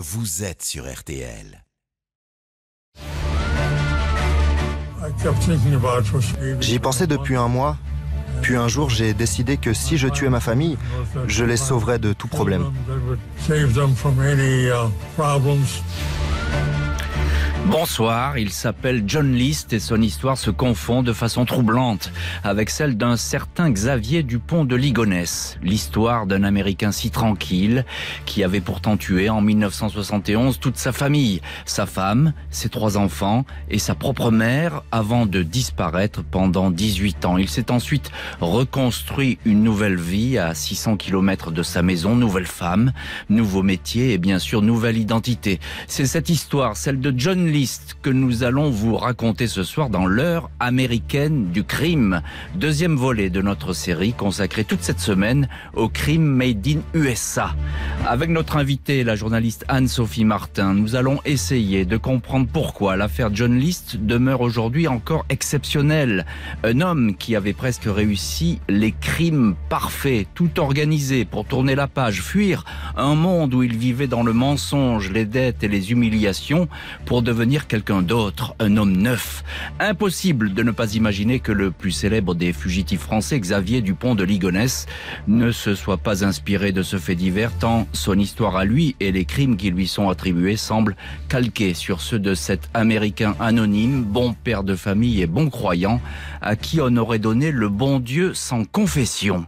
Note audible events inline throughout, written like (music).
Vous êtes sur RTL. J'y pensais depuis un mois, puis un jour j'ai décidé que si je tuais ma famille, je les sauverais de tout problème. Bonsoir, il s'appelle John List et son histoire se confond de façon troublante avec celle d'un certain Xavier Dupont de Ligonnès, l'histoire d'un Américain si tranquille qui avait pourtant tué en 1971 toute sa famille, sa femme, ses trois enfants et sa propre mère avant de disparaître pendant 18 ans. Il s'est ensuite reconstruit une nouvelle vie à 600 km de sa maison, nouvelle femme, nouveau métier et bien sûr nouvelle identité. C'est cette histoire, celle de John liste que nous allons vous raconter ce soir dans l'heure américaine du crime. Deuxième volet de notre série consacrée toute cette semaine au crime made in USA. Avec notre invitée, la journaliste Anne-Sophie Martin, nous allons essayer de comprendre pourquoi l'affaire John List demeure aujourd'hui encore exceptionnelle. Un homme qui avait presque réussi les crimes parfaits, tout organisé pour tourner la page, fuir un monde où il vivait dans le mensonge, les dettes et les humiliations pour devenir devenir quelqu'un d'autre, un homme neuf. Impossible de ne pas imaginer que le plus célèbre des fugitifs français, Xavier Dupont de Ligonnès, ne se soit pas inspiré de ce fait divers tant son histoire à lui et les crimes qui lui sont attribués semblent calqués sur ceux de cet Américain anonyme, bon père de famille et bon croyant, à qui on aurait donné le bon Dieu sans confession.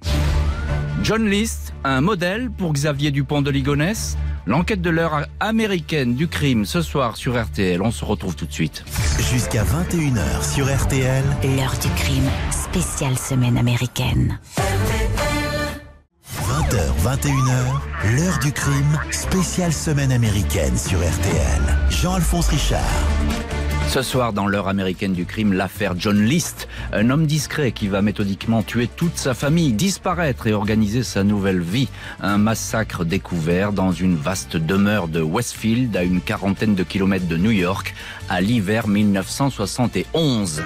John List, un modèle pour Xavier Dupont de Ligonnès L'enquête de l'heure américaine du crime ce soir sur RTL. On se retrouve tout de suite. Jusqu'à 21h sur RTL. L'heure du crime, spéciale semaine américaine. 20h, 21h, l'heure du crime, spéciale semaine américaine sur RTL. Jean-Alphonse Richard. Ce soir, dans l'heure américaine du crime, l'affaire John List, un homme discret qui va méthodiquement tuer toute sa famille, disparaître et organiser sa nouvelle vie. Un massacre découvert dans une vaste demeure de Westfield, à une quarantaine de kilomètres de New York, à l'hiver 1971.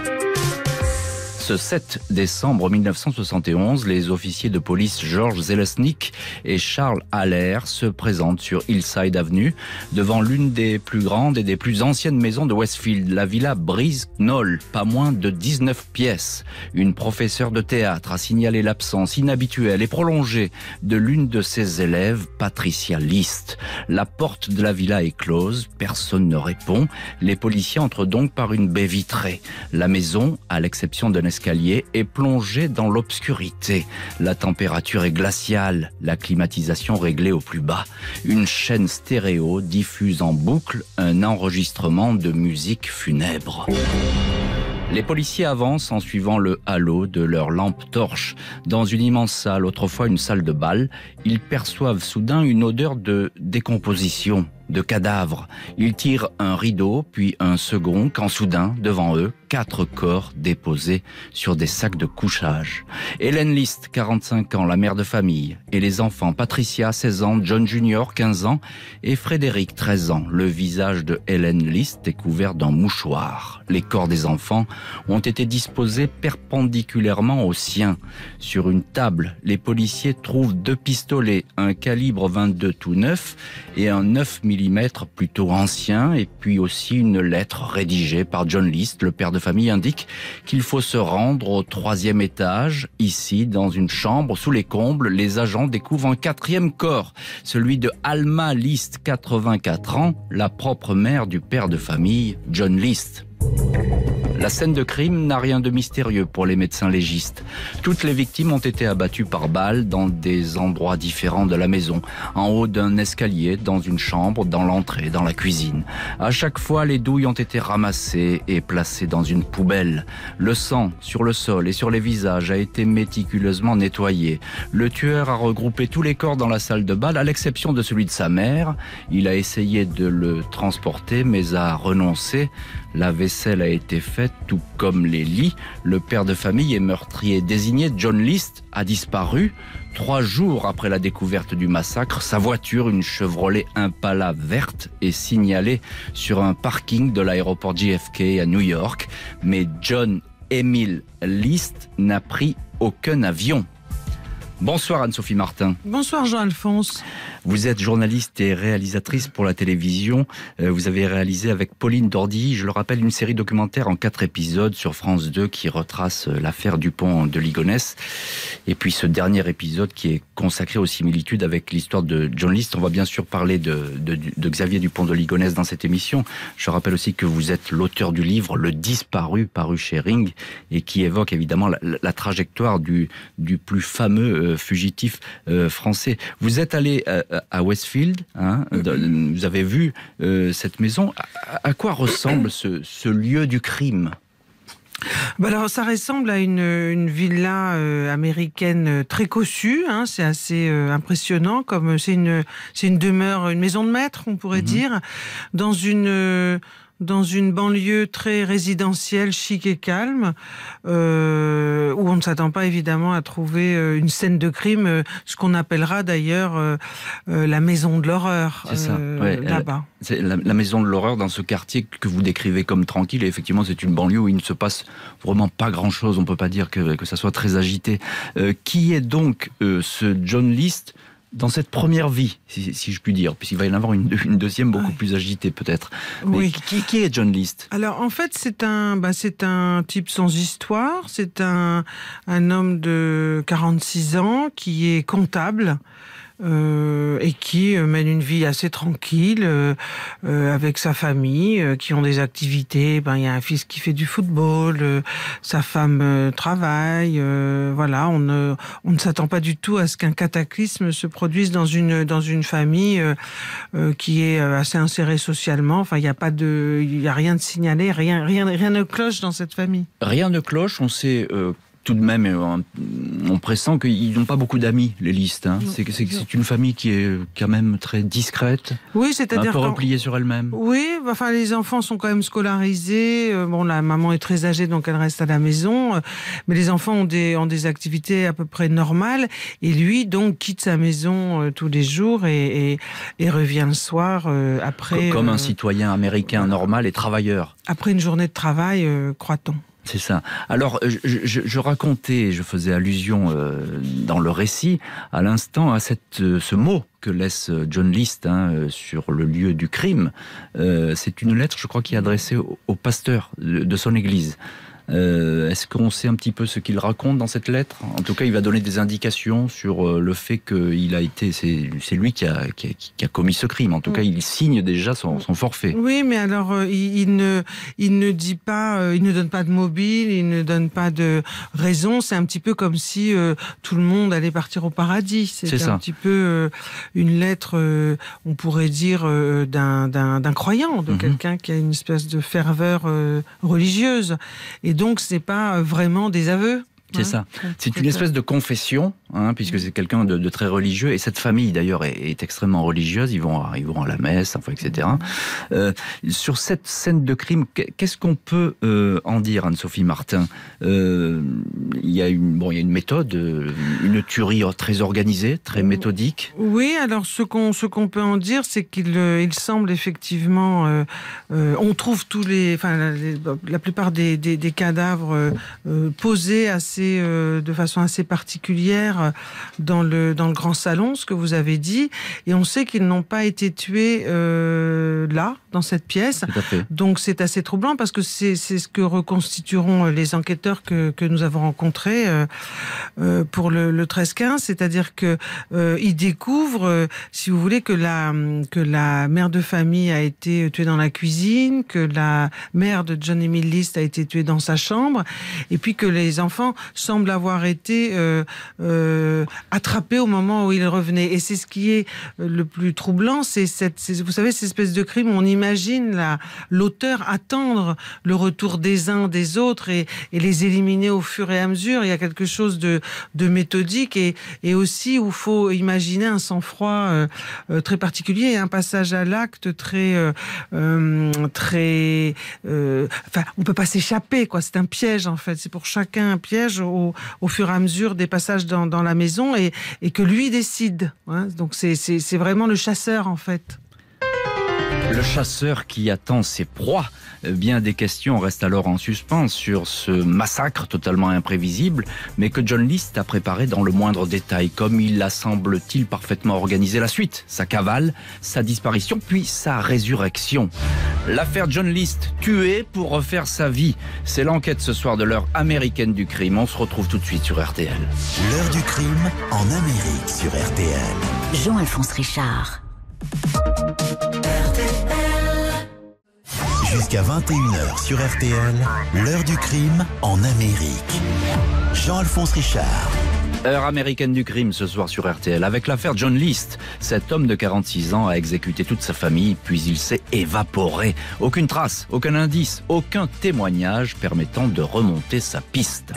Ce 7 décembre 1971, les officiers de police Georges Zelesnik et Charles Haller se présentent sur Hillside Avenue devant l'une des plus grandes et des plus anciennes maisons de Westfield, la villa Brise Knoll, pas moins de 19 pièces. Une professeure de théâtre a signalé l'absence inhabituelle et prolongée de l'une de ses élèves, Patricia List. La porte de la villa est close, personne ne répond. Les policiers entrent donc par une baie vitrée. La maison, à l'exception d'un Escalier est plongé dans l'obscurité. La température est glaciale, la climatisation réglée au plus bas. Une chaîne stéréo diffuse en boucle un enregistrement de musique funèbre. Les policiers avancent en suivant le halo de leur lampe torche. Dans une immense salle, autrefois une salle de bal, ils perçoivent soudain une odeur de décomposition de cadavres. Ils tirent un rideau, puis un second, quand soudain, devant eux, quatre corps déposés sur des sacs de couchage. Hélène List, 45 ans, la mère de famille, et les enfants Patricia, 16 ans, John Junior, 15 ans, et Frédéric, 13 ans. Le visage de Hélène List est couvert d'un mouchoir. Les corps des enfants ont été disposés perpendiculairement aux siens. Sur une table, les policiers trouvent deux pistolets, un calibre 22 tout neuf et un 9 mm plutôt ancien et puis aussi une lettre rédigée par John List, le père de famille, indique qu'il faut se rendre au troisième étage. Ici, dans une chambre sous les combles, les agents découvrent un quatrième corps, celui de Alma List, 84 ans, la propre mère du père de famille, John List. La scène de crime n'a rien de mystérieux pour les médecins légistes. Toutes les victimes ont été abattues par balles dans des endroits différents de la maison, en haut d'un escalier, dans une chambre, dans l'entrée, dans la cuisine. À chaque fois, les douilles ont été ramassées et placées dans une poubelle. Le sang sur le sol et sur les visages a été méticuleusement nettoyé. Le tueur a regroupé tous les corps dans la salle de balle, à l'exception de celui de sa mère. Il a essayé de le transporter, mais a renoncé. La vaisselle a été faite, tout comme les lits. Le père de famille et meurtrier désigné, John List, a disparu. Trois jours après la découverte du massacre, sa voiture, une Chevrolet Impala verte, est signalée sur un parking de l'aéroport JFK à New York. Mais John Emil List n'a pris aucun avion. Bonsoir Anne-Sophie Martin. Bonsoir Jean-Alphonse. Vous êtes journaliste et réalisatrice pour la télévision. Euh, vous avez réalisé avec Pauline Dordi, je le rappelle, une série documentaire en quatre épisodes sur France 2 qui retrace euh, l'affaire Dupont de Ligonnès. Et puis ce dernier épisode qui est consacré aux similitudes avec l'histoire de John List. On va bien sûr parler de, Xavier Dupont de Ligonnès dans cette émission. Je rappelle aussi que vous êtes l'auteur du livre Le disparu paru chez Ring et qui évoque évidemment la, trajectoire du plus fameux euh, fugitif euh, français. Vous êtes allé euh, à, Westfield, hein, mhm. vous avez vu cette maison. À, quoi ressemble ce, lieu du crime bah alors, ça ressemble à une, villa américaine très cossue. Hein. c'est assez impressionnant. Comme c'est une, demeure, une maison de maître, on pourrait mhm. dire, dans une dans une banlieue très résidentielle, chic et calme, euh, où on ne s'attend pas évidemment à trouver euh, une scène de crime, euh, ce qu'on appellera d'ailleurs la maison de l'horreur là-bas. C'est la, maison de l'horreur dans ce quartier que vous décrivez comme tranquille, et effectivement c'est une banlieue où il ne se passe vraiment pas grand-chose, on ne peut pas dire que, que ça soit très agité. qui est donc ce John List dans cette première vie, si, je puis dire, puisqu'il va y en avoir une, deuxième beaucoup plus agitée peut-être. Oui. Qui, est John List Alors en fait, c'est un, bah, c'est un type sans histoire, c'est un, un homme de 46 ans qui est comptable. Euh, et qui euh, mène une vie assez tranquille euh, avec sa famille, qui ont des activités. Ben, il y a un fils qui fait du football, sa femme travaille. voilà, on ne, on ne s'attend pas du tout à ce qu'un cataclysme se produise dans une, dans une famille qui est assez insérée socialement. Enfin, il n'y a pas de, il y a rien de signalé, rien, rien, rien ne cloche dans cette famille. Rien ne cloche. On sait tout de même, euh, on pressent qu'ils n'ont pas beaucoup d'amis, les listes. Hein. C'est, c'est une famille qui est euh, quand même très discrète. Oui, c'est-à-dire. Un peu repliée sur elle-même. Oui, enfin, les enfants sont quand même scolarisés. Euh, bon, la maman est très âgée, donc elle reste à la maison. Mais les enfants ont des, activités à peu près normales. Et lui, donc, quitte sa maison tous les jours et, revient le soir après. Comme, un citoyen américain normal et travailleur. Après une journée de travail, croit-on. C'est ça. Alors, je, je, racontais, je faisais allusion euh, dans le récit, à l'instant, à cette, euh, ce mot que laisse euh, John List hein, sur le lieu du crime. c'est une lettre, je crois, qui est adressée au, pasteur de son église. Euh, est-ce qu'on sait un petit peu ce qu'il raconte dans cette lettre En tout cas, il va donner des indications sur euh, le fait qu'il a été. C'est lui qui a, commis ce crime. En tout mm. cas, il signe déjà son, forfait. Oui, mais alors, euh, il, ne, dit pas, il ne donne pas de mobile, il ne donne pas de raison. C'est un petit peu comme si tout le monde allait partir au paradis. C'est un petit peu une lettre, on pourrait dire, d'un croyant, de mm-hmm. quelqu'un qui a une espèce de ferveur religieuse. Et donc, ce n'est pas euh, vraiment des aveux c'est hein, ça. C'est une espèce de confession, hein, puisque c'est quelqu'un de, très religieux. Et cette famille, d'ailleurs, est, extrêmement religieuse. Ils vont, ils à la messe, enfin, etc. Euh, sur cette scène de crime, qu'est-ce qu'on peut euh, en dire, Anne-Sophie Martin euh, il, y a une, bon, il y a une méthode, une tuerie très organisée, très méthodique. Oui, alors ce qu'on qu'on peut en dire, c'est qu'il il semble effectivement. on trouve tous les. Enfin, la, plupart des, des cadavres posés assez euh, de façon assez particulière euh, dans le, le grand salon, ce que vous avez dit. Et on sait qu'ils n'ont pas été tués euh, là, dans cette pièce. Donc c'est assez troublant parce que c'est ce que reconstitueront les enquêteurs que, nous avons rencontrés pour le, 13-15. C'est-à-dire qu'ils ils découvrent, si vous voulez, que la, que la mère de famille a été tuée dans la cuisine, que la mère de John Emile List a été tuée dans sa chambre, et puis que les enfants semble avoir été euh, euh, attrapé au moment où il revenait. Et c'est ce qui est euh, le plus troublant, c'est cette, vous savez, cette espèce de crime. On imagine l'auteur attendre le retour des uns des autres et, les éliminer au fur et à mesure. Il y a quelque chose de, méthodique et, aussi où faut imaginer un sang-froid très particulier un passage à l'acte très, très, enfin, on peut pas s'échapper quoi. C'est un piège en fait. C'est pour chacun un piège au, fur et à mesure des passages dans, la maison et, que lui décide. Hein. Donc c'est vraiment le chasseur en fait. Le chasseur qui attend ses proies, euh, bien des questions restent alors en suspens sur ce massacre totalement imprévisible, mais que John List a préparé dans le moindre détail, comme il l'a semble-t-il parfaitement organisé la suite, sa cavale, sa disparition, puis sa résurrection. L'affaire John List, tué pour refaire sa vie, c'est l'enquête ce soir de l'heure américaine du crime. On se retrouve tout de suite sur RTL. L'heure du crime en Amérique sur RTL. Jean-Alphonse Richard. Jusqu'à 21h sur RTL, l'heure du crime en Amérique. Jean-Alphonse Richard. Heure américaine du crime ce soir sur RTL avec l'affaire John List. Cet homme de 46 ans a exécuté toute sa famille puis il s'est évaporé. Aucune trace, aucun indice, aucun témoignage permettant de remonter sa piste.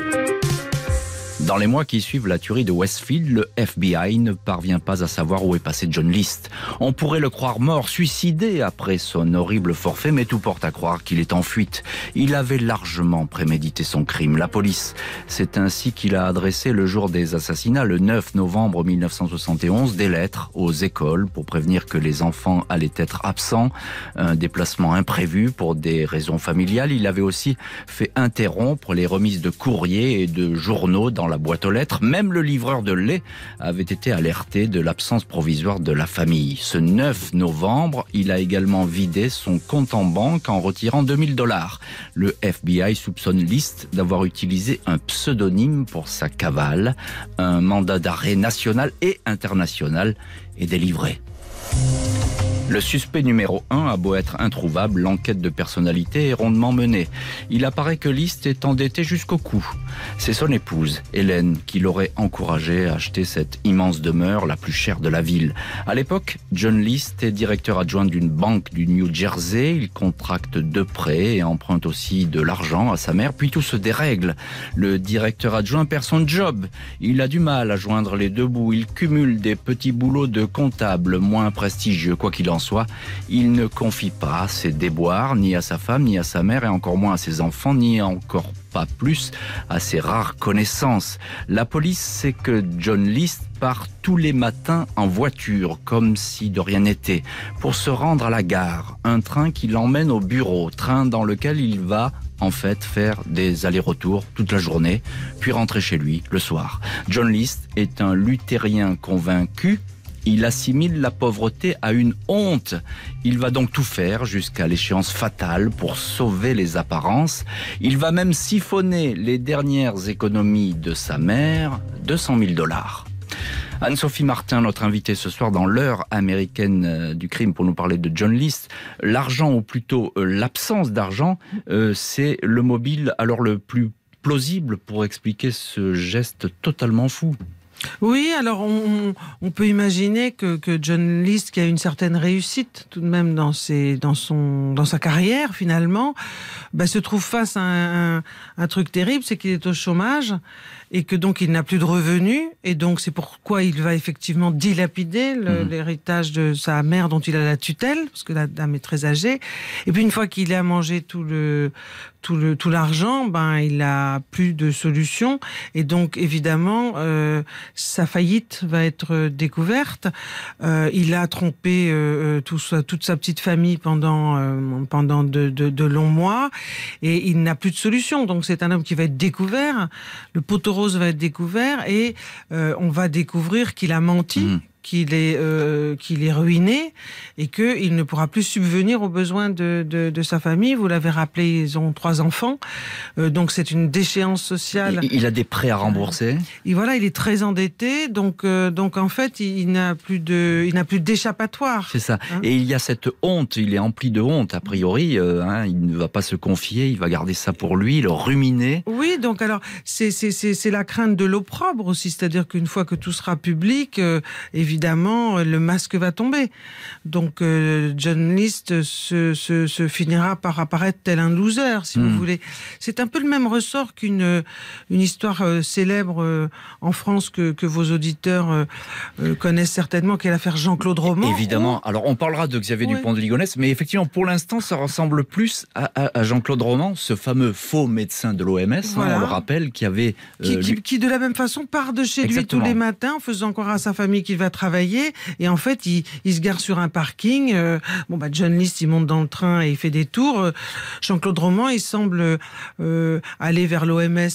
Dans les mois qui suivent la tuerie de Westfield, le FBI ne parvient pas à savoir où est passé John List. On pourrait le croire mort, suicidé après son horrible forfait, mais tout porte à croire qu'il est en fuite. Il avait largement prémédité son crime, la police. C'est ainsi qu'il a adressé le jour des assassinats, le 9 novembre 1971, des lettres aux écoles pour prévenir que les enfants allaient être absents. Un déplacement imprévu pour des raisons familiales. Il avait aussi fait interrompre les remises de courriers et de journaux dans la boîte aux lettres. Même le livreur de lait avait été alerté de l'absence provisoire de la famille. Ce 9 novembre, il a également vidé son compte en banque en retirant 2000 dollars. Le FBI soupçonne List d'avoir utilisé un pseudonyme pour sa cavale. Un mandat d'arrêt national et international est délivré. Le suspect numéro 1 a beau être introuvable, l'enquête de personnalité est rondement menée. Il apparaît que List est endetté jusqu'au cou. C'est son épouse, Hélène, qui l'aurait encouragé à acheter cette immense demeure, la plus chère de la ville. À l'époque, John List est directeur adjoint d'une banque du New Jersey. Il contracte deux prêts et emprunte aussi de l'argent à sa mère, puis tout se dérègle. Le directeur adjoint perd son job. Il a du mal à joindre les deux bouts. Il cumule des petits boulots de comptable moins prestigieux, quoi qu'il en en soi, il ne confie pas ses déboires ni à sa femme, ni à sa mère, et encore moins à ses enfants, ni encore pas plus à ses rares connaissances. La police sait que John List part tous les matins en voiture, comme si de rien n'était, pour se rendre à la gare, un train qui l'emmène au bureau, train dans lequel il va en fait faire des allers-retours toute la journée, puis rentrer chez lui le soir. John List est un luthérien convaincu il assimile la pauvreté à une honte. Il va donc tout faire jusqu'à l'échéance fatale pour sauver les apparences. Il va même siphonner les dernières économies de sa mère, 200 000 dollars. Anne-Sophie Martin, notre invitée ce soir dans l'heure américaine euh, du crime pour nous parler de John List. L'argent, ou plutôt euh, l'absence d'argent, euh, c'est le mobile alors le plus plausible pour expliquer ce geste totalement fou. Oui, alors on, peut imaginer que, John List, qui a une certaine réussite tout de même dans, sa carrière finalement, bah, se trouve face à un truc terrible, c'est qu'il est au chômage et que donc il n'a plus de revenus, et donc c'est pourquoi il va effectivement dilapider mhm. l'héritage de sa mère dont il a la tutelle, parce que la dame est très âgée. Et puis une fois qu'il a mangé tout le tout le tout l'argent, ben il a plus de solution, et donc évidemment euh, sa faillite va être découverte. Euh, il a trompé euh, toute sa petite famille pendant pendant de, de longs mois, et il n'a plus de solution. Donc c'est un homme qui va être découvert. Le poteau Rose va être découvert et euh, on va découvrir qu'il a menti, mmh qu'il est, euh, qu'il est ruiné et qu'il ne pourra plus subvenir aux besoins de, sa famille. Vous l'avez rappelé, ils ont trois enfants, euh, donc c'est une déchéance sociale. Il, a des prêts à rembourser. Et voilà, il est très endetté, donc, euh, donc en fait, il, n'a plus de, il n'a plus d'échappatoire. C'est ça. Hein et il y a cette honte, il est empli de honte a priori. Hein, il ne va pas se confier, il va garder ça pour lui, le ruminer. Oui, donc alors c'est la crainte de l'opprobre aussi, c'est-à-dire qu'une fois que tout sera public, évidemment évidemment, euh, le masque va tomber. Donc, euh, John List se, finira par apparaître tel un loser, si vous hmm. voulez. C'est un peu le même ressort qu'une euh, histoire célèbre en France que, vos auditeurs connaissent certainement, qu'elle est l'affaire Jean-Claude Roman. Évidemment. Hein Alors, on parlera de Xavier Dupont de Ligonnès, mais effectivement, pour l'instant, ça ressemble plus à, Jean-Claude Roman, ce fameux faux médecin de l'OMS, hein, on le rappelle, qui avait... Qui, de la même façon, part de chez lui tous les matins en faisant croire à sa famille qu'il va travailler travailler et en fait il, se gare sur un parking. Euh, bon bah John List il monte dans le train et il fait des tours. Euh, Jean-Claude Roman il semble euh, aller vers l'OMS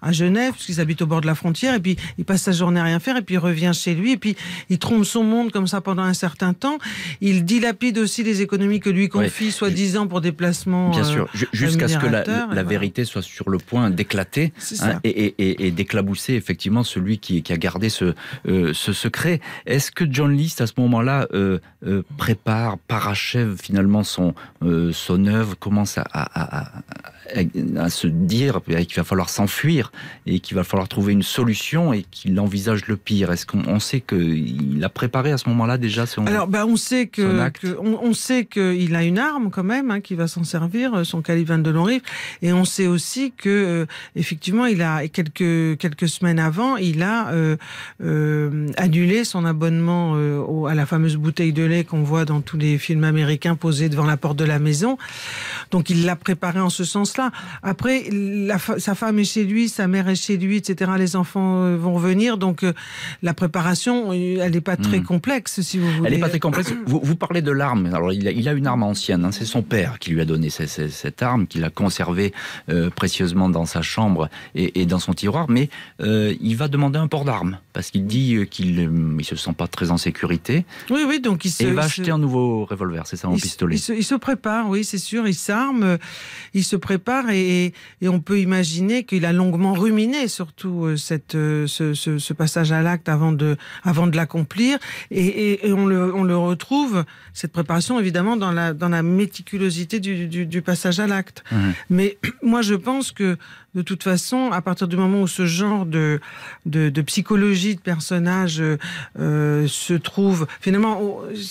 à Genève puisqu'ils habitent au bord de la frontière et puis il passe sa journée à rien faire et puis il revient chez lui et puis il trompe son monde comme ça pendant un certain temps. Il dilapide aussi les économies que lui confie soit soi-disant pour des Bien sûr, jusqu'à ce que la, vérité soit sur le point d'éclater hein, et, d'éclabousser effectivement celui qui, a gardé ce, ce secret. Est-ce que John List, à ce moment-là, euh, euh, prépare, parachève finalement son, euh, son œuvre, commence à, se dire qu'il va falloir s'enfuir et qu'il va falloir trouver une solution et qu'il envisage le pire Est-ce qu'on sait qu'il a préparé à ce moment-là déjà son Alors, ben, on sait que, on, sait qu'il a une arme quand même, hein, qui va s'en servir, son calibre de Longrive, et on sait aussi que effectivement, il a quelques quelques semaines avant, il a annulé son abonnement euh, à la fameuse bouteille de lait qu'on voit dans tous les films américains posée devant la porte de la maison. Donc il l'a préparé en ce sens-là. Après, sa femme est chez lui, sa mère est chez lui, etc. Les enfants euh, vont revenir. Donc euh, la préparation, elle n'est mm. pas très complexe, si (coughs) vous voulez. Elle n'est pas très complexe. vous, parlez de l'arme. Alors il a, une arme ancienne. Hein. C'est son père qui lui a donné cette, arme, qu'il a conservée précieusement dans sa chambre et, dans son tiroir. Mais il va demander un port d'arme parce qu'il dit qu'il se se sent pas très en sécurité. Oui, oui, donc il se, et il va acheter un nouveau revolver, c'est ça, un pistolet. il se, prépare, oui, c'est sûr, il s'arme, il se prépare et, on peut imaginer qu'il a longuement ruminé surtout euh, cette, euh, ce, passage à l'acte avant de, avant de l'accomplir et, on, le, on, le, retrouve, cette préparation évidemment, dans la, dans la méticulosité du, du, passage à l'acte. Mmh. Mais (clears throat) moi je pense que de toute façon, à partir du moment où ce genre de, de, psychologie de personnage euh, euh, se trouve, finalement,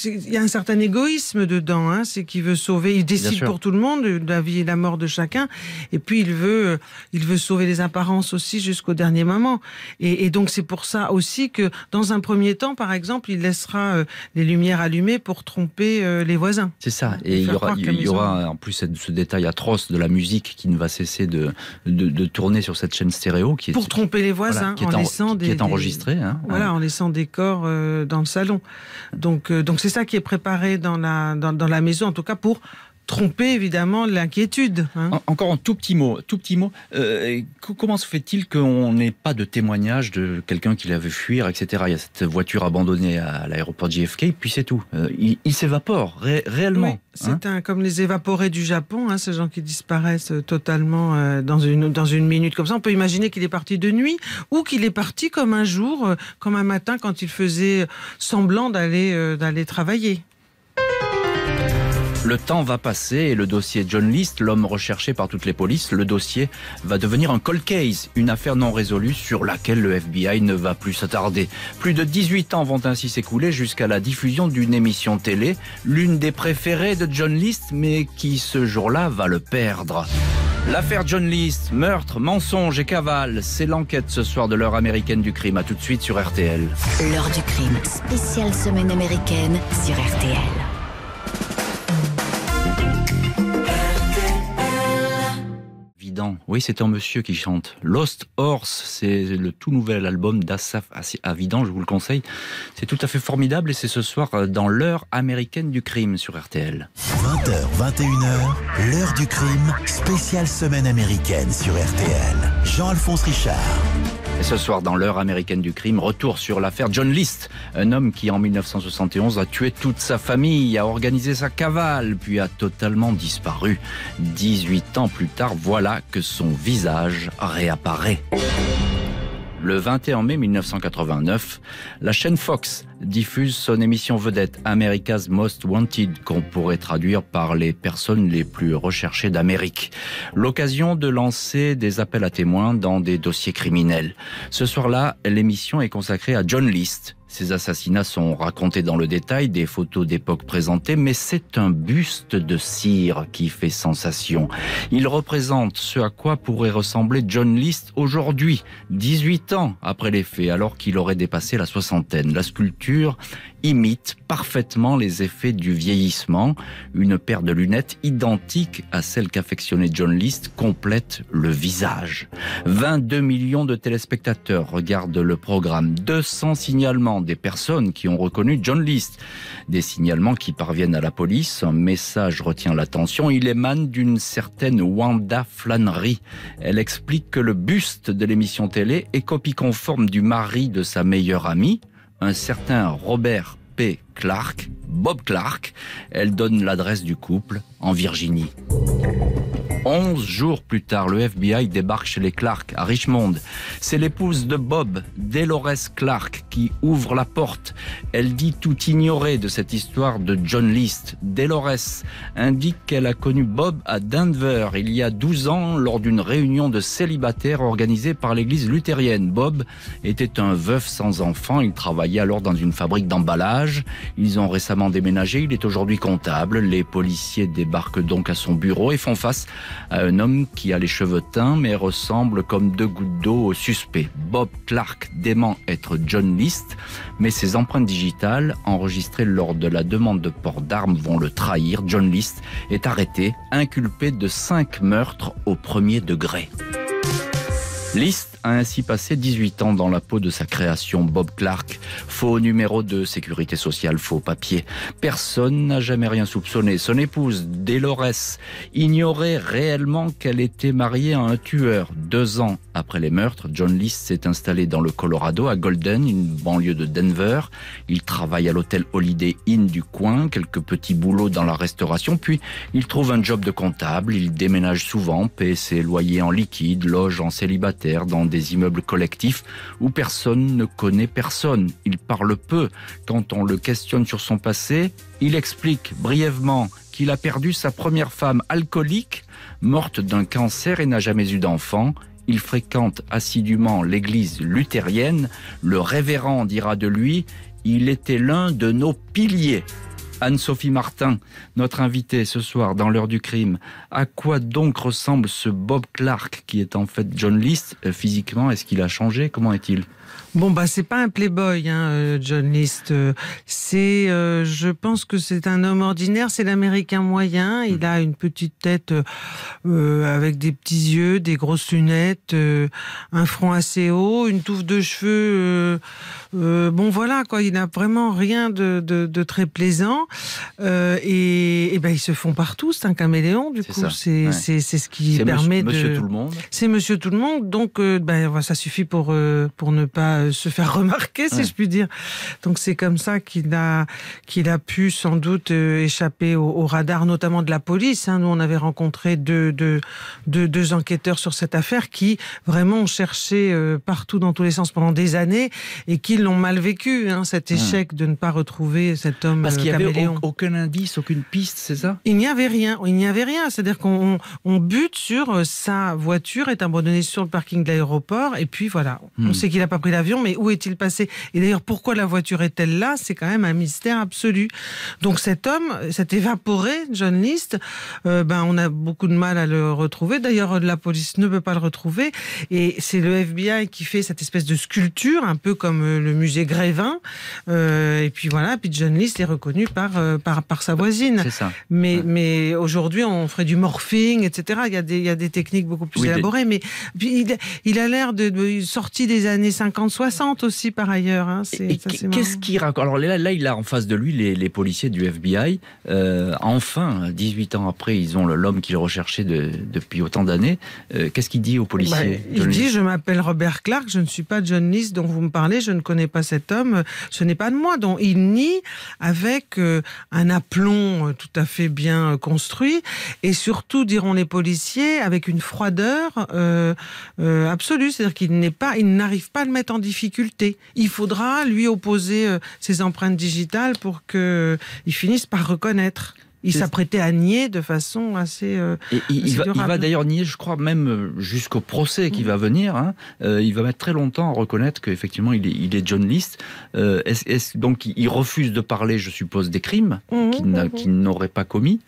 il y a un certain égoïsme dedans. Hein, c'est qu'il veut sauver, il décide pour tout le monde la vie et la mort de chacun. Et puis, il veut, euh, il veut sauver les apparences aussi jusqu'au dernier moment. Et, donc, c'est pour ça aussi que, dans un premier temps, par exemple, il laissera les lumières allumées pour tromper les voisins. C'est ça. Et il y aura, il y aura en plus ce détail atroce de la musique qui ne va cesser de, de de, tourner sur cette chaîne stéréo qui est pour tromper les voisins qui en, est enregistré voilà en laissant des corps euh, dans le salon donc euh, donc c'est ça qui est préparé dans la dans, dans la maison en tout cas pour tromper évidemment l'inquiétude. Hein. encore un tout petit mot, tout petit mot. Euh, comment se fait-il qu'on n'ait pas de témoignage de quelqu'un qui l'a vu fuir, etc. Il y a cette voiture abandonnée à l'aéroport JFK, puis c'est tout. Euh, il, s'évapore réellement. c'est hein. comme les évaporés du Japon, hein, ces gens qui disparaissent euh, totalement dans une dans une minute comme ça. On peut imaginer qu'il est parti de nuit ou qu'il est parti comme un jour, comme un matin quand il faisait semblant d'aller d'aller travailler. Le temps va passer et le dossier John List, l'homme recherché par toutes les polices, le dossier va devenir un cold case, une affaire non résolue sur laquelle le FBI ne va plus s'attarder. Plus de 18 ans vont ainsi s'écouler jusqu'à la diffusion d'une émission télé, l'une des préférées de John List, mais qui ce jour-là va le perdre. L'affaire John List, meurtre, mensonge et cavale, c'est l'enquête ce soir de l'heure américaine du crime. À tout de suite sur RTL. L'heure du crime, spéciale semaine américaine sur RTL. Oui, c'est un monsieur qui chante Lost Horse. C'est le tout nouvel album d'Assaf Avidan. Je vous le conseille. C'est tout à fait formidable et c'est ce soir euh, dans l'heure américaine du crime sur RTL. 20h, 21h, l'heure du crime, spéciale semaine américaine sur RTL. Jean-Alphonse Richard. Et ce soir, dans l'heure américaine du crime, retour sur l'affaire John List, un homme qui, en 1971, a tué toute sa famille, a organisé sa cavale, puis a totalement disparu. 18 ans plus tard, voilà que son visage réapparaît. Le 21 mai 1989, la chaîne Fox diffuse son émission vedette America's Most Wanted, qu'on pourrait traduire par les personnes les plus recherchées d'Amérique. L'occasion de lancer des appels à témoins dans des dossiers criminels. Ce soir-là, l'émission est consacrée à John List, ces assassinats sont racontés dans le détail, des photos d'époque présentées, mais c'est un buste de cire qui fait sensation. Il représente ce à quoi pourrait ressembler John List aujourd'hui, 18 ans après les faits, alors qu'il aurait dépassé la soixantaine. La sculpture imite parfaitement les effets du vieillissement. Une paire de lunettes identiques à celles qu'affectionnait John List complète le visage. 22 millions de téléspectateurs regardent le programme. 200 signalements des personnes qui ont reconnu John List. Des signalements qui parviennent à la police. Un message retient l'attention. Il émane d'une certaine Wanda Flannery. Elle explique que le buste de l'émission télé est copie conforme du mari de sa meilleure amie un certain Robert P. Clark, Bob Clark. Elle donne l'adresse du couple en Virginie. Onze jours plus tard, le FBI débarque chez les Clark à Richmond. C'est l'épouse de Bob, Delores Clark, qui ouvre la porte. Elle dit tout ignorer de cette histoire de John List. Delores indique qu'elle a connu Bob à Denver il y a 12 ans lors d'une réunion de célibataires organisée par l'église luthérienne. Bob était un veuf sans enfant. Il travaillait alors dans une fabrique d'emballage. Ils ont récemment déménagé. Il est aujourd'hui comptable. Les policiers débarquent donc à son bureau et font face à un homme qui a les cheveux teints mais ressemble comme deux gouttes d'eau au suspect. Bob Clark dément être John List, mais ses empreintes digitales enregistrées lors de la demande de port d'armes vont le trahir. John List est arrêté, inculpé de cinq meurtres au premier degré. List a ainsi passé 18 ans dans la peau de sa création Bob Clark. Faux numéro de sécurité sociale, faux papier. Personne n'a jamais rien soupçonné. Son épouse, Delores, ignorait réellement qu'elle était mariée à un tueur. Deux ans après les meurtres, John List s'est installé dans le Colorado, à Golden, une banlieue de Denver. Il travaille à l'hôtel Holiday Inn du coin, quelques petits boulots dans la restauration, puis il trouve un job de comptable. Il déménage souvent, paie ses loyers en liquide, loge en célibataire dans des immeubles collectifs où personne ne connaît personne. Il parle peu. Quand on le questionne sur son passé, il explique brièvement qu'il a perdu sa première femme alcoolique, morte d'un cancer et n'a jamais eu d'enfant. Il fréquente assidûment l'église luthérienne. Le révérend dira de lui, il était l'un de nos piliers. Anne-Sophie Martin, notre invitée ce soir dans l'heure du crime. À quoi donc ressemble ce Bob Clark qui est en fait John List euh, physiquement Est-ce qu'il a changé Comment est-il Bon, bah, c'est pas un playboy, hein, euh, John List. Euh, c'est, euh, je pense que c'est un homme ordinaire, c'est l'américain moyen. Il hmm. a une petite tête avec des petits yeux, des grosses lunettes, un front assez haut, une touffe de cheveux. bon, voilà, quoi. Il n'a vraiment rien de, très plaisant. et, ben, ils se font partout, c'est un caméléon, du coup. C'est ce qui permet de. C'est monsieur tout le monde. C'est monsieur tout le monde. Donc, ben, ça suffit pour, pour ne pas se faire (laughs) remarquer, si je puis dire. Donc c'est comme ça qu'il a, qu'il a pu sans doute euh, échapper au, radar, notamment de la police. Hein. Nous, on avait rencontré deux, deux, enquêteurs sur cette affaire qui vraiment ont cherché euh, partout dans tous les sens pendant des années et qui l'ont mal vécu, hein, cet échec de ne pas retrouver cet homme. Parce euh, qu'il n'y avait aucun indice, aucune piste, c'est ça Il n'y avait rien. Il n'y avait rien. C'est-à-dire qu'on on bute sur sa voiture est abandonnée sur le parking de l'aéroport et puis voilà. On hmm. sait qu'il n'a pas l'avion, mais où est-il passé Et d'ailleurs, pourquoi la voiture est-elle là C'est quand même un mystère absolu. Donc cet homme, cet évaporé, John List, euh, ben, on a beaucoup de mal à le retrouver. D'ailleurs, la police ne peut pas le retrouver. Et c'est le FBI qui fait cette espèce de sculpture, un peu comme euh, le musée Grévin. Euh, et puis voilà, puis John List est reconnu par, par, sa voisine. Mais, mais aujourd'hui, on ferait du morphing, etc. Il y a des, il y a des techniques beaucoup plus élaborées. Mais il, a l'air de, de sorti des années 50 50-60 aussi par ailleurs. Hein, qu'est-ce qui raconte Alors là, là, il a en face de lui les, policiers du FBI. Euh, enfin, 18 ans après, ils ont l'homme qu'ils recherchaient depuis autant d'années. Euh, qu'est-ce qu'il dit aux policiers bah, Il dit Je m'appelle Robert Clark, je ne suis pas John Nice dont vous me parlez, je ne connais pas cet homme, ce n'est pas de moi. Donc il nie avec euh, un aplomb tout à fait bien construit et surtout, diront les policiers, avec une froideur absolue. C'est-à-dire qu'il n'est pas, il n'arrive pas à le mettre en difficulté. Il faudra lui opposer euh, ses empreintes digitales pour qu'il euh, finisse par reconnaître. Il s'apprêtait à nier de façon assez. Euh, il, va, d'ailleurs nier, je crois, même jusqu'au procès qui va venir. Hein. il va mettre très longtemps à reconnaître qu'effectivement, il est, il est John List. donc, il refuse de parler, je suppose, des crimes mmh, mmh, mmh. qu'il n'aurait pas commis.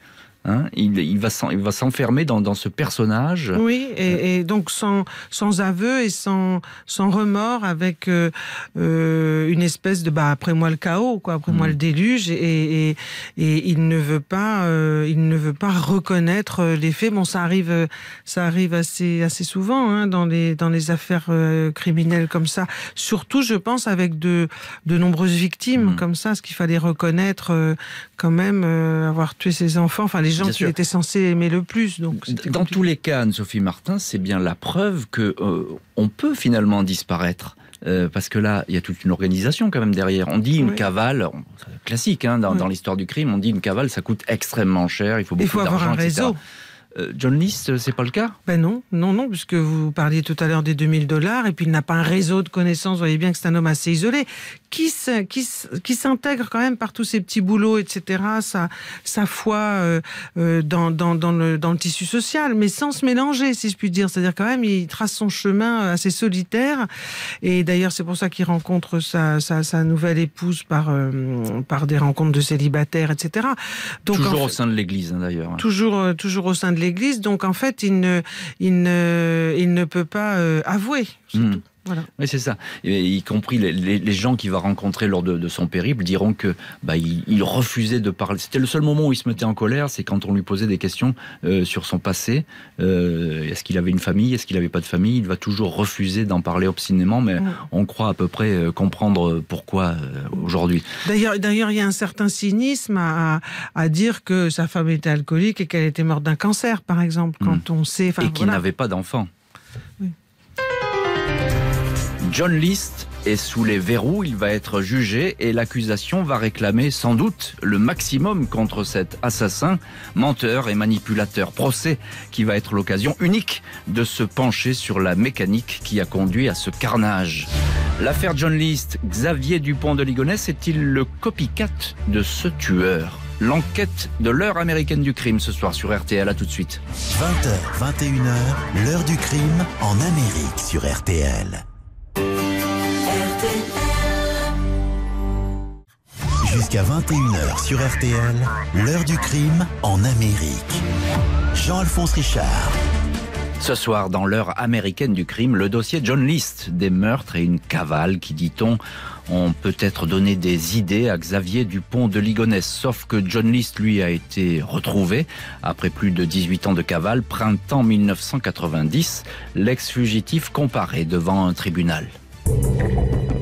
Hein, il, il, va s'enfermer dans, ce personnage. Oui, euh, et, donc sans, sans aveu et sans, remords, avec euh, euh, une espèce de bah, après moi le chaos, quoi, après moi hmm. le déluge, et, il ne veut pas, il ne veut pas reconnaître les faits. Bon, ça arrive, ça arrive assez, assez souvent hein, dans les dans les affaires criminelles comme ça. Surtout, je pense, avec de, de nombreuses victimes hmm. comme ça, ce qu'il fallait reconnaître quand même, avoir tué ses enfants, enfin gens qui était censé aimer le plus. Donc Dans tous les cas, Anne-Sophie Martin, c'est bien la preuve que euh, on peut finalement disparaître. Euh, parce que là, il y a toute une organisation quand même derrière. On dit une cavale, classique hein, dans, l'histoire du crime, on dit une cavale, ça coûte extrêmement cher, il faut beaucoup d'argent. Il faut avoir un réseau. Euh, John List, euh, c'est pas le cas Ben non, non, non, puisque vous parliez tout à l'heure des 2000 dollars, et puis il n'a pas un réseau de connaissances, vous voyez bien que c'est un homme assez isolé, qui s'intègre quand même par tous ces petits boulots, etc., sa, sa foi euh, dans, le, tissu social, mais sans se mélanger, si je puis dire. C'est-à-dire quand même, il trace son chemin assez solitaire, et d'ailleurs c'est pour ça qu'il rencontre sa, nouvelle épouse par, des rencontres de célibataires, etc. Hein, toujours au sein de l'Église, d'ailleurs. Toujours, toujours au sein de l'Église, donc en fait, il ne, il ne, il ne peut pas euh, avouer. Surtout. Hmm. Voilà. Oui, c'est ça. y compris les, gens qu'il va rencontrer lors de, son périple diront que bah, il, refusait de parler. C'était le seul moment où il se mettait en colère, c'est quand on lui posait des questions euh, sur son passé. Euh, est-ce qu'il avait une famille Est-ce qu'il n'avait pas de famille Il va toujours refuser d'en parler obstinément, mais on croit à peu près euh, comprendre pourquoi aujourd'hui. D'ailleurs, il y a un certain cynisme à, dire que sa femme était alcoolique et qu'elle était morte d'un cancer, par exemple, hmm. quand on sait. Et qu'il n'avait pas d'enfant. John List est sous les verrous, il va être jugé et l'accusation va réclamer sans doute le maximum contre cet assassin, menteur et manipulateur. Procès qui va être l'occasion unique de se pencher sur la mécanique qui a conduit à ce carnage. L'affaire John List, Xavier Dupont de Ligonnès est-il le copycat de ce tueur L'enquête de l'heure américaine du crime ce soir sur RTL. À tout de suite. 20h, 21h, l'heure du crime en Amérique sur RTL. Jusqu'à 21h sur RTL, l'heure du crime en Amérique. Jean-Alphonse Richard. Ce soir, dans l'heure américaine du crime, le dossier John List, des meurtres et une cavale qui, dit-on, ont peut-être donné des idées à Xavier Dupont de Ligonnès. Sauf que John List, lui, a été retrouvé après plus de 18 ans de cavale, printemps 1990, l'ex-fugitif comparé devant un tribunal.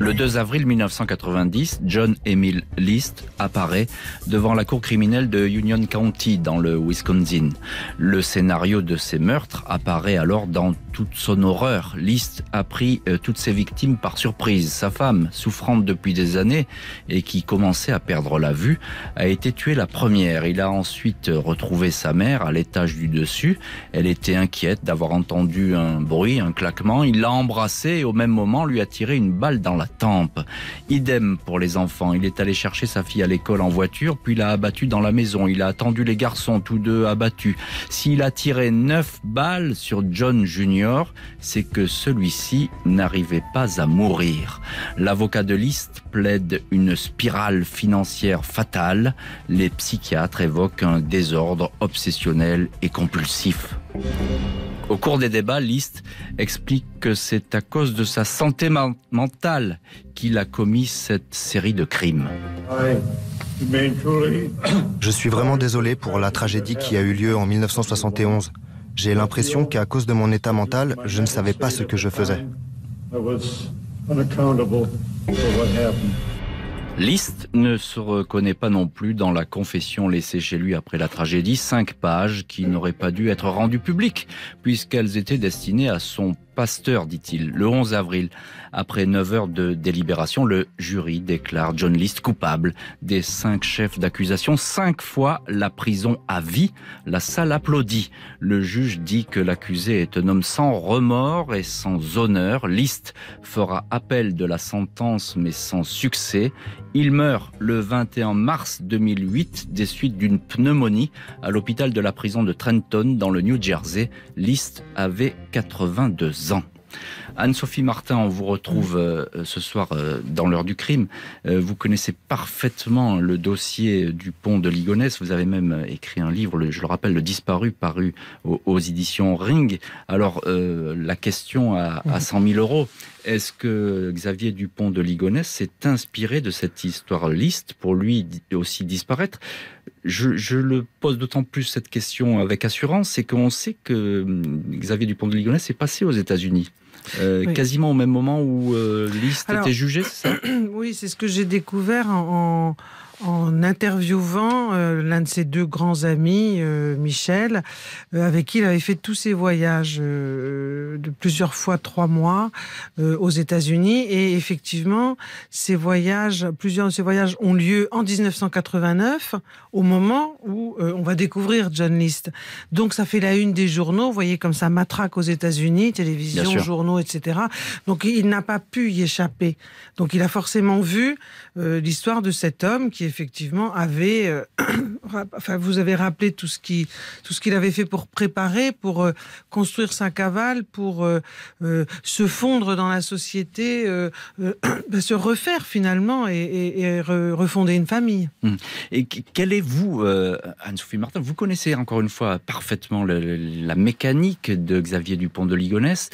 Le 2 avril 1990, John Emil List apparaît devant la cour criminelle de Union County dans le Wisconsin. Le scénario de ces meurtres apparaît alors dans toute son horreur. List a pris euh, toutes ses victimes par surprise. Sa femme, souffrante depuis des années et qui commençait à perdre la vue, a été tuée la première. Il a ensuite retrouvé sa mère à l'étage du dessus. Elle était inquiète d'avoir entendu un bruit, un claquement. Il l'a embrassée et au même moment lui a tiré une balle dans la Idem pour les enfants. Il est allé chercher sa fille à l'école en voiture, puis l'a abattue dans la maison. Il a attendu les garçons, tous deux abattus. S'il a tiré neuf balles sur John Junior, c'est que celui-ci n'arrivait pas à mourir. L'avocat de liste plaide une spirale financière fatale. Les psychiatres évoquent un désordre obsessionnel et compulsif. Au cours des débats, List explique que c'est à cause de sa santé mentale qu'il a commis cette série de crimes. Je suis vraiment désolé pour la tragédie qui a eu lieu en 1971. J'ai l'impression qu'à cause de mon état mental, je ne savais pas ce que je faisais. Liszt ne se reconnaît pas non plus dans la confession laissée chez lui après la tragédie, cinq pages qui n'auraient pas dû être rendues publiques puisqu'elles étaient destinées à son Pasteur, dit-il. Le 11 avril, après 9 heures de délibération, le jury déclare John List coupable des cinq chefs d'accusation, cinq fois la prison à vie. La salle applaudit. Le juge dit que l'accusé est un homme sans remords et sans honneur. List fera appel de la sentence mais sans succès. Il meurt le 21 mars 2008 des suites d'une pneumonie à l'hôpital de la prison de Trenton dans le New Jersey. List avait 82 ans. Anne-Sophie Martin, on vous retrouve euh, ce soir euh, dans l'heure du crime. Euh, vous connaissez parfaitement le dossier du pont de Ligonès. Vous avez même écrit un livre, je le rappelle, Le Disparu, paru aux, éditions Ring. Alors, la question à, 100 000 euros, est-ce que Xavier Dupont de Ligonès s'est inspiré de cette histoire liste pour lui aussi disparaître je, je, le pose d'autant plus cette question avec assurance, c'est qu'on sait que hum, Xavier Dupont de Ligonnès s'est passé aux États-Unis. Euh, quasiment au même moment où euh, List était jugé, c'est ça (clears throat) Oui, c'est ce que j'ai découvert en, interviewant euh, l'un de ses deux grands amis, Michel, avec qui il avait fait tous ses voyages de plusieurs fois trois mois aux États-Unis. Et effectivement, ces voyages, plusieurs de ces voyages ont lieu en 1989, au moment où on va découvrir John List. Donc ça fait la une des journaux, vous voyez comme ça matraque aux États-Unis, télévision, journaux etc. Donc il n'a pas pu y échapper. Donc il a forcément vu euh, l'histoire de cet homme qui effectivement avait, euh, (clears throat) enfin vous avez rappelé tout ce qui, tout ce qu'il avait fait pour préparer, pour euh, construire sa cavale, pour se fondre dans la société, (clears throat) ben, se refaire finalement et, refonder une famille. Hum. Et quel est vous, Anne-Sophie Martin, vous connaissez encore une fois parfaitement la, la mécanique de Xavier Dupont de Ligonnès.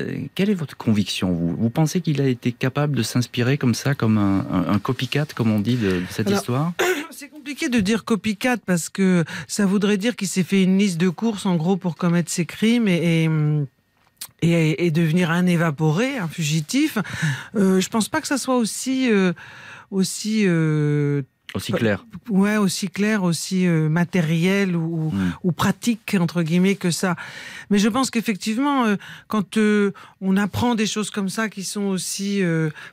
Euh, quelle est votre conviction vous, pensez qu'il a été capable de s'inspirer comme ça, comme un, copycat, comme on dit, de, cette histoire (clears throat) c'est compliqué de dire copycat parce que ça voudrait dire qu'il s'est fait une liste de courses en gros pour commettre ses crimes et, devenir un évaporé, un fugitif. Euh, je pense pas que ça soit aussi euh, aussi aussi clair. Ouais, aussi clair, aussi euh, matériel ou, hmm. ou, pratique, entre guillemets, que ça. Mais je pense qu'effectivement, euh, quand euh, on apprend des choses comme ça qui sont aussi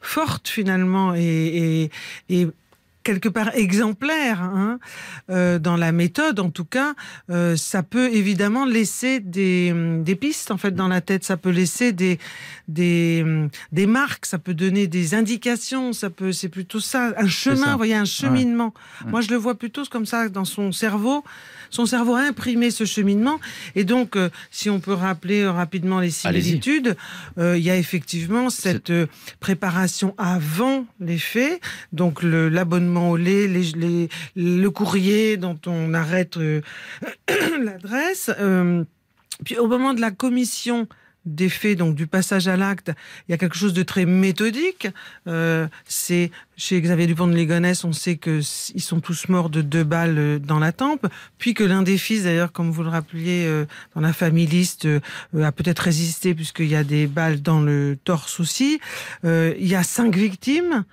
fortes, finalement, et, et quelque part exemplaire hein. euh, dans la méthode, en tout cas, euh, ça peut évidemment laisser hum, des, pistes en fait dans la tête, ça peut laisser des, hum, des, marques, ça peut donner des indications, ça peut, c'est plutôt ça, un chemin, voyez, un cheminement. Moi, je le vois plutôt comme ça dans son cerveau. Son cerveau a imprimé ce cheminement, et donc, euh, si on peut rappeler rapidement les similitudes, il y a effectivement cette préparation avant les faits, donc l'abonnement les, le courrier dont on arrête euh, (clears throat) l'adresse. Euh, puis au moment de la commission des faits, donc du passage à l'acte, il y a quelque chose de très méthodique. Euh, c'est chez Xavier Dupont de Ligonnès, on sait que sont tous morts de deux balles dans la tempe, puis que l'un des fils, d'ailleurs, comme vous le rappeliez, dans la famille liste, a peut-être résisté puisqu'il y a des balles dans le torse aussi. il y a cinq victimes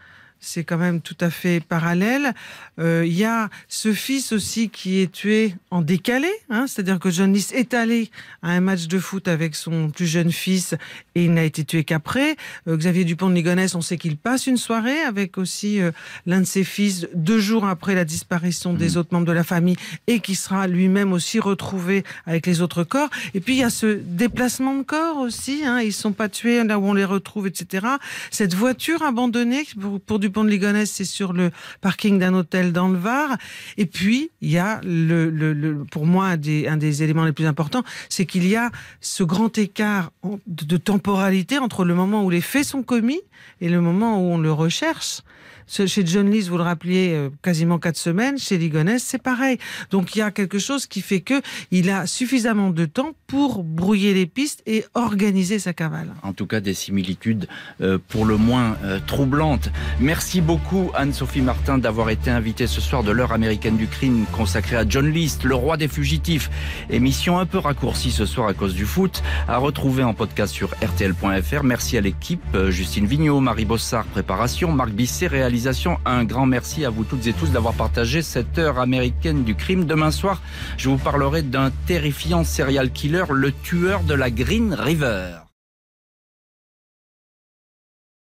c'est quand même tout à fait parallèle. Il euh, y a ce fils aussi qui est tué en décalé, hein, c'est-à-dire que John est allé à un match de foot avec son plus jeune fils et il n'a été tué qu'après. Euh, Xavier Dupont de Ligonnès, on sait qu'il passe une soirée avec aussi euh, l'un de ses fils deux jours après la disparition des mmh. autres membres de la famille et qui sera lui-même aussi retrouvé avec les autres corps. Et puis il y a ce déplacement de corps aussi, hein, ils ne sont pas tués là où on les retrouve, etc. Cette voiture abandonnée pour du pont de Ligonnès, c'est sur le parking d'un hôtel dans le Var. Et puis, il y a, pour moi, un des éléments les plus importants, c'est qu'il y a ce grand écart de temporalité entre le moment où les faits sont commis et le moment où on le recherche. Chez John Lee, vous le rappeliez, euh, quasiment quatre semaines. Chez Ligonès, c'est pareil. Donc il y a quelque chose qui fait que il a suffisamment de temps pour brouiller les pistes et organiser sa cavale. En tout cas, des similitudes euh, pour le moins euh, troublantes. Merci beaucoup Anne-Sophie Martin d'avoir été invitée ce soir de l'heure américaine du crime consacrée à John List, le roi des fugitifs. Émission un peu raccourcie ce soir à cause du foot, à retrouver en podcast sur rtl.fr. Merci à l'équipe, Justine Vigneault, Marie Bossard, préparation, Marc Bisset, réalisation un grand merci à vous toutes et tous d'avoir partagé cette heure américaine du crime. Demain soir, je vous parlerai d'un terrifiant serial killer, le tueur de la Green River.